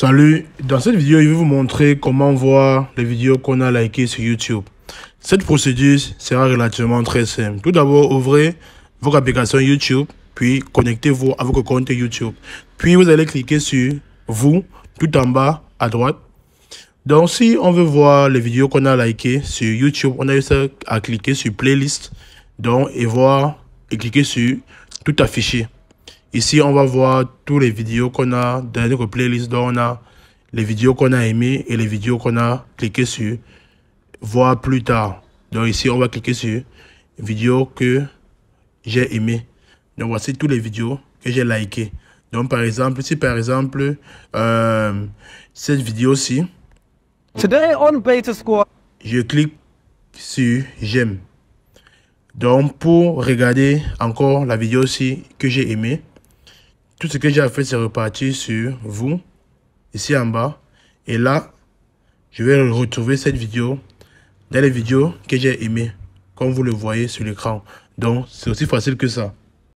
Salut, dans cette vidéo, je vais vous montrer comment voir les vidéos qu'on a likées sur YouTube. Cette procédure sera relativement très simple. Tout d'abord, ouvrez votre application YouTube, puis connectez-vous à votre compte YouTube. Puis vous allez cliquer sur « Vous » tout en bas à droite. Donc, si on veut voir les vidéos qu'on a likées sur YouTube, on a juste à cliquer sur « Playlist » donc, et voir et cliquer sur « Tout affiché ». Ici, on va voir tous les vidéos qu'on a dans notre playlist. Donc, on a les vidéos qu'on a aimées et les vidéos qu'on a cliqué sur voir plus tard. Donc ici, on va cliquer sur vidéo que j'ai aimé. Donc voici toutes les vidéos que j'ai likées. Donc par exemple, si par exemple, euh, cette vidéo-ci, je clique sur j'aime. Donc pour regarder encore la vidéo-ci que j'ai aimée, tout ce que j'ai fait, c'est repartir sur vous, ici en bas. Et là, je vais retrouver cette vidéo dans les vidéos que j'ai aimées, comme vous le voyez sur l'écran. Donc, c'est aussi facile que ça.